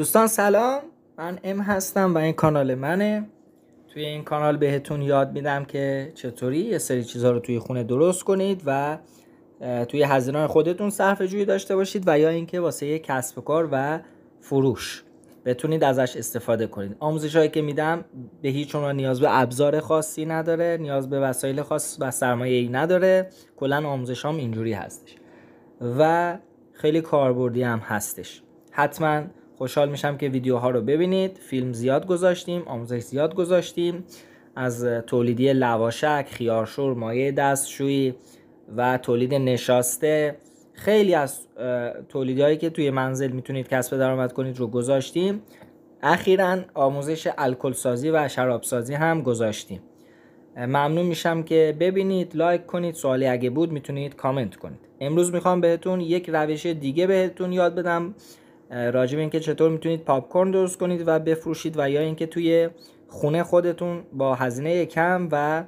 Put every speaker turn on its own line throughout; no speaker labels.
دوستان سلام من ام هستم و این کانال منه توی این کانال بهتون یاد میدم که چطوری یه سری چیزها رو توی خونه درست کنید و توی هزینه خودتون صرف جویی داشته باشید و یا اینکه واسه یه کسب و کار و فروش بتونید ازش استفاده کنید آموزش هایی که میدم به هیچ عنوان نیاز به ابزار خاصی نداره نیاز به وسایل خاص و سرمایه ای نداره کلا آموزش هم اینجوری هستش و خیلی کاربردی هم هستش حتما خوشحال میشم که ویدیوها رو ببینید فیلم زیاد گذاشتیم آموزش زیاد گذاشتیم از تولیدی لواشک خیارشور مایه دستشویی و تولید نشاسته خیلی از تولیدهایی که توی منزل میتونید کسب درآمد کنید رو گذاشتیم اخیرا آموزش الکل سازی و شراب سازی هم گذاشتیم ممنون میشم که ببینید لایک کنید سوالی اگه بود میتونید کامنت کنید امروز میخوام بهتون یک روش دیگه بهتون یاد بدم راجع به اینکه چطور میتونید پاپ کورن درست کنید و بفروشید و یا اینکه توی خونه خودتون با هزینه کم و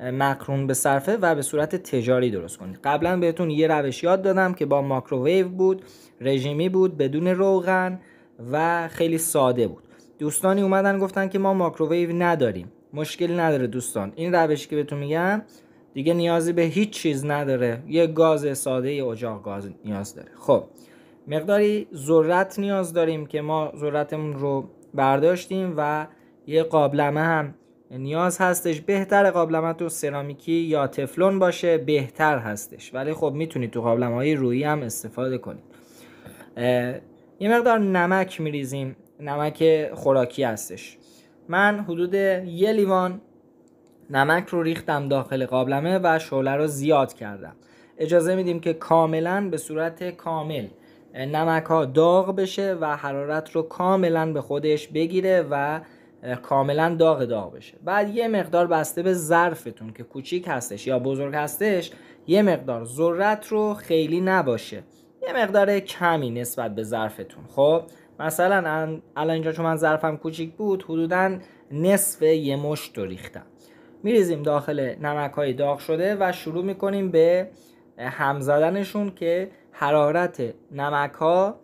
مکرون به صرفه و به صورت تجاری درست کنید قبلا بهتون یه روش یاد دادم که با ماکروویو بود رژیمی بود بدون روغن و خیلی ساده بود دوستانی اومدن گفتن که ما ماکروویو نداریم مشکلی نداره دوستان این روشی که بهتون میگم دیگه نیازی به هیچ چیز نداره یه گاز ساده اجاق گاز نیاز داره خب مقداری ذرت نیاز داریم که ما ذرتمون رو برداشتیم و یه قابلمه هم نیاز هستش بهتر قابلمه تو سرامیکی یا تفلون باشه بهتر هستش ولی خب میتونید تو قابلمه های روی هم استفاده کنید یه مقدار نمک میریزیم نمک خوراکی هستش من حدود یه لیوان نمک رو ریختم داخل قابلمه و شعله رو زیاد کردم اجازه میدیم که کاملا به صورت کامل نمک ها داغ بشه و حرارت رو کاملا به خودش بگیره و کاملا داغ داغ بشه بعد یه مقدار بسته به ظرفتون که کوچیک هستش یا بزرگ هستش یه مقدار ذرت رو خیلی نباشه یه مقدار کمی نسبت به ظرفتون خب مثلا الان اینجا چون من ظرفم کوچیک بود حدودا نصف یه مشت رو ریختم میریزیم داخل نمک های داغ شده و شروع میکنیم به هم زدنشون که حرارت نمک ها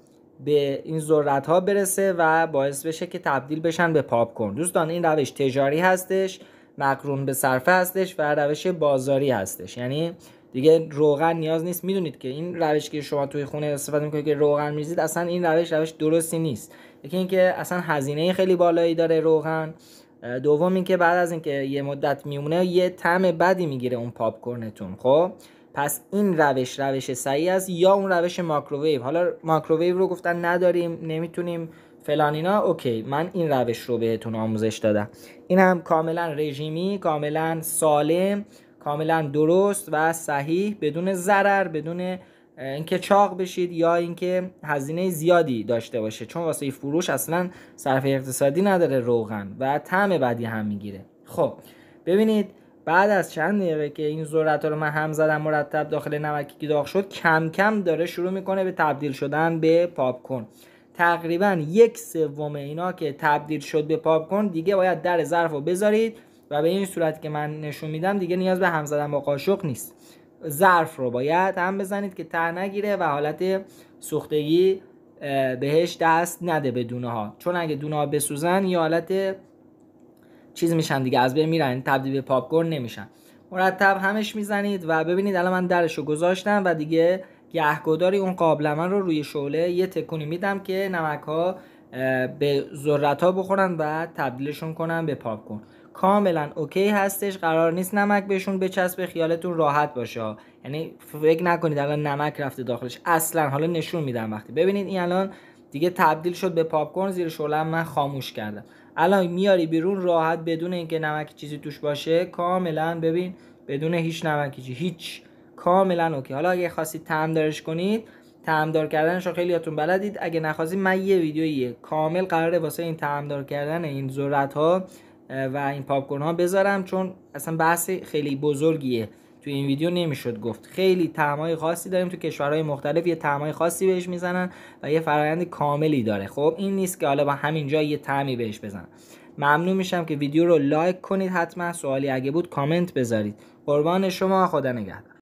به این ذرت ها برسه و باعث بشه که تبدیل بشن به کورن دوستان این روش تجاری هستش مقرون به صرفه هستش و روش بازاری هستش یعنی دیگه روغن نیاز نیست میدونید که این روش که شما توی خونه استفاده میکنید که روغن میزید اصلا این روش روش درستی نیست یکی اینکه اصلا هزینه خیلی بالایی داره روغن دوم اینکه بعد از اینکه یه مدت میمونه یه طعم بدی میگیره اون پاپ خب پس این روش روش صحیح است یا اون روش ماکروویو حالا ماکروویو رو گفتن نداریم نمیتونیم فلان اینا اوکی من این روش رو بهتون آموزش دادم این هم کاملا رژیمی کاملا سالم کاملا درست و صحیح بدون ضرر بدون اینکه چاق بشید یا اینکه هزینه زیادی داشته باشه چون واسه فروش اصلا صرف اقتصادی نداره روغن و طعم بعدی هم میگیره خب ببینید بعد از چند دقیقه که این ذرت رو من هم زدم مرتب داخل نمکی داغ شد کم کم داره شروع میکنه به تبدیل شدن به کن. تقریبا یک سوم اینا که تبدیل شد به کن، دیگه باید در ظرف رو بذارید و به این صورت که من نشون میدم دیگه نیاز به هم زدن با قاشق نیست ظرف رو باید هم بزنید که ته نگیره و حالت سوختگی بهش دست نده به دونه ها چون اگه دونه ها بسوزن یه حالت چیز میشن دیگه از بین میرن تبدیل به پاپکورن نمیشن مرتب همش میزنید و ببینید الان من درشو گذاشتم و دیگه گهگداری اون قابلمه رو روی شعله یه تکونی میدم که نمک ها به ذرت ها بخورن و تبدیلشون کنن به پاپکورن کاملا اوکی هستش قرار نیست نمک بهشون بچسبه خیالتون راحت باشه یعنی فکر نکنید الان نمک رفته داخلش اصلا حالا نشون میدم وقتی ببینید این الان دیگه تبدیل شد به پاپ کورن زیر شعله من خاموش کردم الان میاری بیرون راحت بدون اینکه نمک چیزی توش باشه کاملا ببین بدون هیچ نمکی چیزی هیچ کاملا اوکی حالا اگه خواستید دارش کنید دار کردنش رو خیلیاتون بلدید اگه نخواستید من یه ویدیویی کامل قراره واسه این دار کردن این ذرت ها و این پاپ ها بذارم چون اصلا بحث خیلی بزرگیه تو این ویدیو نمیشد گفت خیلی تعمای خاصی داریم تو کشورهای مختلف یه تعمای خاصی بهش میزنن و یه فرایند کاملی داره خب این نیست که حالا با همینجا یه تعمی بهش بزنن ممنون میشم که ویدیو رو لایک کنید حتما سوالی اگه بود کامنت بذارید قربان شما خدا نگهدار